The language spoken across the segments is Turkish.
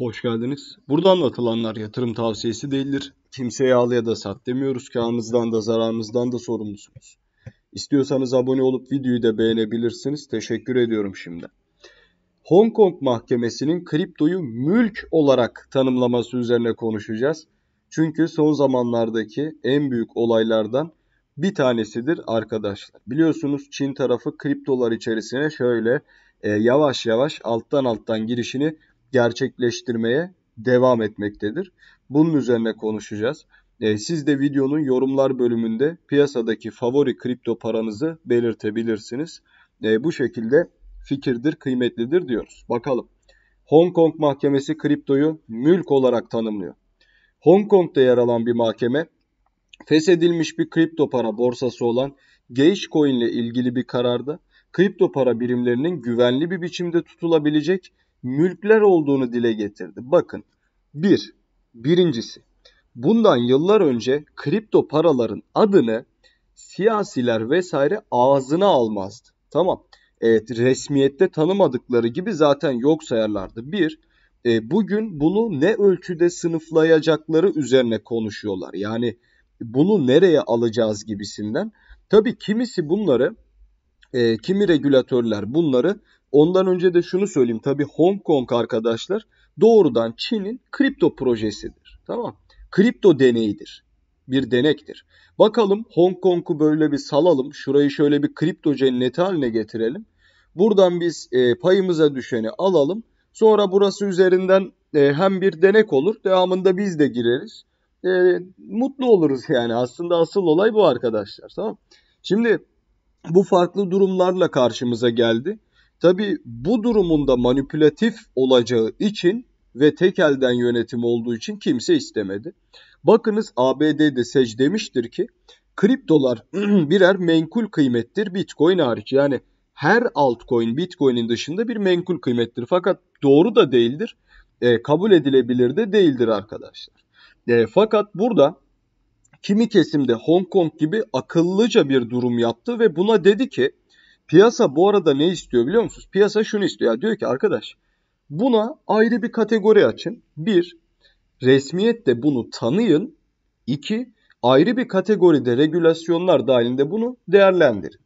Hoş geldiniz. Burada anlatılanlar yatırım tavsiyesi değildir. Kimseye al ya da sat demiyoruz. Kağımızdan da zararımızdan da sorumlusunuz. İstiyorsanız abone olup videoyu da beğenebilirsiniz. Teşekkür ediyorum şimdi. Hong Kong Mahkemesi'nin kriptoyu mülk olarak tanımlaması üzerine konuşacağız. Çünkü son zamanlardaki en büyük olaylardan bir tanesidir arkadaşlar. Biliyorsunuz Çin tarafı kriptolar içerisine şöyle e, yavaş yavaş alttan alttan girişini gerçekleştirmeye devam etmektedir. Bunun üzerine konuşacağız. E, siz de videonun yorumlar bölümünde piyasadaki favori kripto paranızı belirtebilirsiniz. E, bu şekilde fikirdir, kıymetlidir diyoruz. Bakalım. Hong Kong Mahkemesi kriptoyu mülk olarak tanımlıyor. Hong Kong'da yer alan bir mahkeme feshedilmiş bir kripto para borsası olan Coin ile ilgili bir kararda kripto para birimlerinin güvenli bir biçimde tutulabilecek mülkler olduğunu dile getirdi. Bakın bir, birincisi bundan yıllar önce kripto paraların adını siyasiler vesaire ağzına almazdı. Tamam. Evet resmiyette tanımadıkları gibi zaten yok sayarlardı. Bir, e, bugün bunu ne ölçüde sınıflayacakları üzerine konuşuyorlar. Yani bunu nereye alacağız gibisinden. Tabii kimisi bunları, e, kimi regülatörler bunları Ondan önce de şunu söyleyeyim. tabii Hong Kong arkadaşlar doğrudan Çin'in kripto projesidir. Tamam. Kripto deneyidir. Bir denektir. Bakalım Hong Kong'u böyle bir salalım. Şurayı şöyle bir kripto cenneti haline getirelim. Buradan biz e, payımıza düşeni alalım. Sonra burası üzerinden e, hem bir denek olur. Devamında biz de gireriz. E, mutlu oluruz yani. Aslında asıl olay bu arkadaşlar. Tamam. Şimdi bu farklı durumlarla karşımıza geldi. Tabi bu durumunda manipülatif olacağı için ve tek elden yönetim olduğu için kimse istemedi. Bakınız ABD'de SEC demiştir ki kriptolar birer menkul kıymettir Bitcoin hariç. Yani her altcoin Bitcoin'in dışında bir menkul kıymettir. Fakat doğru da değildir. E, kabul edilebilir de değildir arkadaşlar. E, fakat burada kimi kesimde Hong Kong gibi akıllıca bir durum yaptı ve buna dedi ki Piyasa bu arada ne istiyor biliyor musunuz? Piyasa şunu istiyor. Ya diyor ki arkadaş buna ayrı bir kategori açın. Bir, resmiyette bunu tanıyın. İki, ayrı bir kategoride regülasyonlar dahilinde bunu değerlendirin.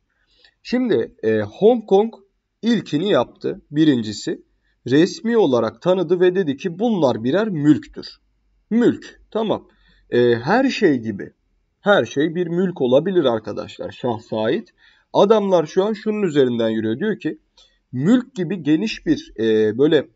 Şimdi e, Hong Kong ilkini yaptı. Birincisi resmi olarak tanıdı ve dedi ki bunlar birer mülktür. Mülk tamam. E, her şey gibi her şey bir mülk olabilir arkadaşlar şahsa ait. Adamlar şu an şunun üzerinden yürüyor. Diyor ki mülk gibi geniş bir e, böyle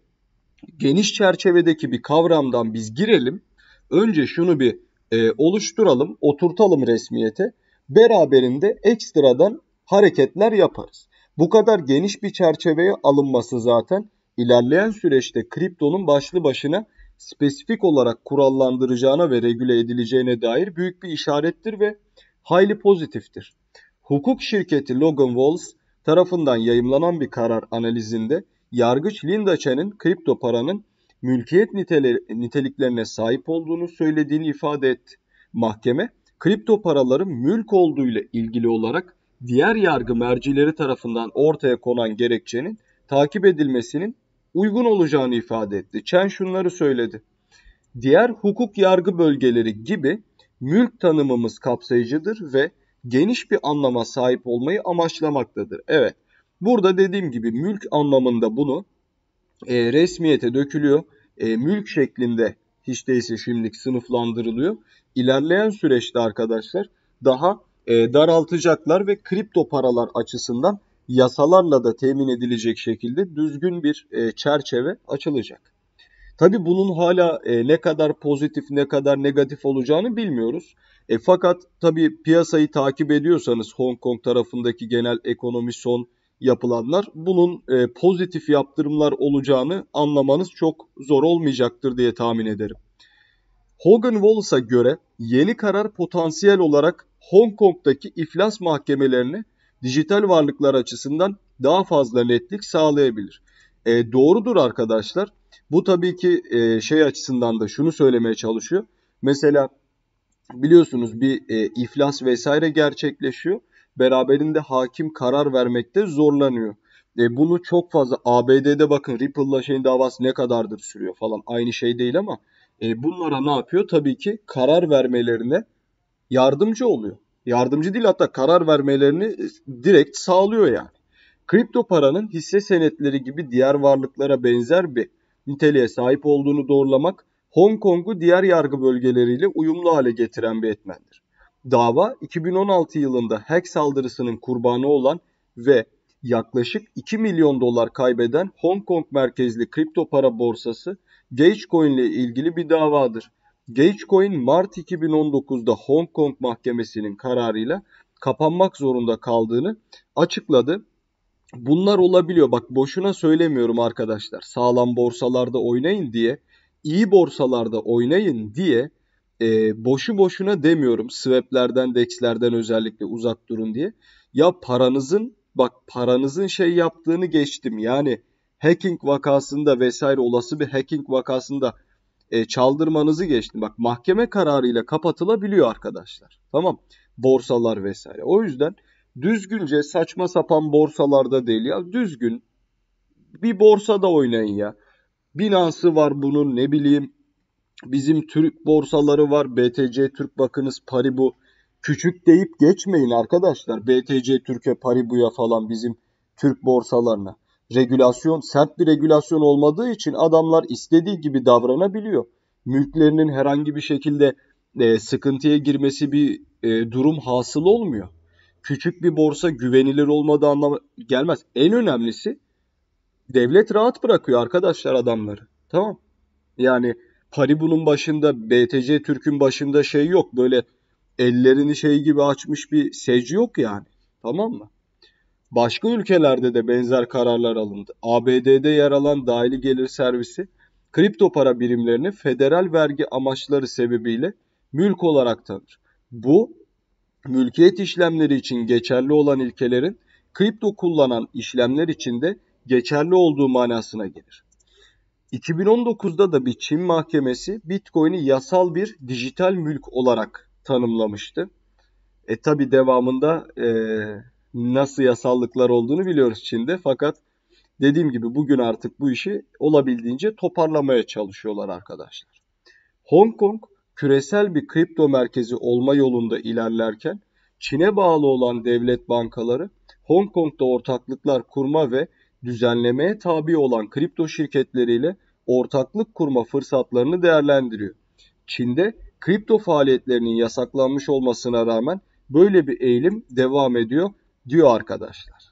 geniş çerçevedeki bir kavramdan biz girelim. Önce şunu bir e, oluşturalım, oturtalım resmiyete. Beraberinde ekstradan hareketler yaparız. Bu kadar geniş bir çerçeveye alınması zaten ilerleyen süreçte kriptonun başlı başına spesifik olarak kurallandıracağına ve regüle edileceğine dair büyük bir işarettir ve hayli pozitiftir hukuk şirketi Logan Walls tarafından yayımlanan bir karar analizinde yargıç Linda Chen'in kripto paranın mülkiyet niteliklerine sahip olduğunu söylediğini ifade etti. Mahkeme kripto paraların mülk olduğu ile ilgili olarak diğer yargı mercileri tarafından ortaya konan gerekçenin takip edilmesinin uygun olacağını ifade etti. Chen şunları söyledi. Diğer hukuk yargı bölgeleri gibi mülk tanımımız kapsayıcıdır ve geniş bir anlama sahip olmayı amaçlamaktadır. Evet burada dediğim gibi mülk anlamında bunu e, resmiyete dökülüyor. E, mülk şeklinde hiç değilse şimdilik sınıflandırılıyor. İlerleyen süreçte arkadaşlar daha e, daraltacaklar ve kripto paralar açısından yasalarla da temin edilecek şekilde düzgün bir e, çerçeve açılacak. Tabii bunun hala e, ne kadar pozitif ne kadar negatif olacağını bilmiyoruz. E, fakat tabii piyasayı takip ediyorsanız Hong Kong tarafındaki genel ekonomi son yapılanlar bunun e, pozitif yaptırımlar olacağını anlamanız çok zor olmayacaktır diye tahmin ederim. Hogan Wallace'a göre yeni karar potansiyel olarak Hong Kong'daki iflas mahkemelerini dijital varlıklar açısından daha fazla netlik sağlayabilir. E, doğrudur arkadaşlar. Bu tabii ki e, şey açısından da şunu söylemeye çalışıyor. Mesela biliyorsunuz bir e, iflas vesaire gerçekleşiyor. Beraberinde hakim karar vermekte zorlanıyor. E, bunu çok fazla ABD'de bakın Ripple'la şeyin davası ne kadardır sürüyor falan aynı şey değil ama e, bunlara ne yapıyor? Tabii ki karar vermelerine yardımcı oluyor. Yardımcı değil hatta karar vermelerini e, direkt sağlıyor yani. Kripto paranın hisse senetleri gibi diğer varlıklara benzer bir niteliğe sahip olduğunu doğrulamak Hong Kong'u diğer yargı bölgeleriyle uyumlu hale getiren bir etmendir. Dava 2016 yılında hack saldırısının kurbanı olan ve yaklaşık 2 milyon dolar kaybeden Hong Kong merkezli kripto para borsası Gagecoin ile ilgili bir davadır. Gagecoin Mart 2019'da Hong Kong mahkemesinin kararıyla kapanmak zorunda kaldığını açıkladı Bunlar olabiliyor. Bak boşuna söylemiyorum arkadaşlar. Sağlam borsalarda oynayın diye, iyi borsalarda oynayın diye e, boşu boşuna demiyorum. Swap'lerden, DEX'lerden özellikle uzak durun diye. Ya paranızın bak paranızın şey yaptığını geçtim. Yani hacking vakasında vesaire olası bir hacking vakasında e, çaldırmanızı geçtim. Bak mahkeme kararıyla kapatılabiliyor arkadaşlar. Tamam. Borsalar vesaire. O yüzden Düzgünce saçma sapan borsalarda değil ya. Düzgün. Bir borsada oynayın ya. Binansı var bunun ne bileyim. Bizim Türk borsaları var. BTC Türk bakınız Paribu. Küçük deyip geçmeyin arkadaşlar. BTC Türkiye Paribu'ya falan bizim Türk borsalarına. Regülasyon sert bir regülasyon olmadığı için adamlar istediği gibi davranabiliyor. Mülklerinin herhangi bir şekilde e, sıkıntıya girmesi bir e, durum hasıl olmuyor küçük bir borsa güvenilir olmadığı anlamı gelmez. En önemlisi devlet rahat bırakıyor arkadaşlar adamları. Tamam. Yani Paribu'nun başında, BTC Türk'ün başında şey yok. Böyle ellerini şey gibi açmış bir sec yok yani. Tamam mı? Başka ülkelerde de benzer kararlar alındı. ABD'de yer alan dahili gelir servisi kripto para birimlerini federal vergi amaçları sebebiyle mülk olarak tanır. Bu mülkiyet işlemleri için geçerli olan ilkelerin kripto kullanan işlemler için de geçerli olduğu manasına gelir. 2019'da da bir Çin mahkemesi Bitcoin'i yasal bir dijital mülk olarak tanımlamıştı. E tabi devamında e, nasıl yasallıklar olduğunu biliyoruz Çin'de fakat dediğim gibi bugün artık bu işi olabildiğince toparlamaya çalışıyorlar arkadaşlar. Hong Kong küresel bir kripto merkezi olma yolunda ilerlerken Çin'e bağlı olan devlet bankaları Hong Kong'da ortaklıklar kurma ve düzenlemeye tabi olan kripto şirketleriyle ortaklık kurma fırsatlarını değerlendiriyor. Çin'de kripto faaliyetlerinin yasaklanmış olmasına rağmen böyle bir eğilim devam ediyor diyor arkadaşlar.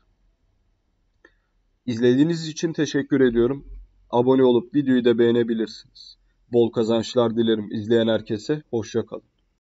İzlediğiniz için teşekkür ediyorum. Abone olup videoyu da beğenebilirsiniz bol kazançlar dilerim izleyen herkese. Hoşçakalın.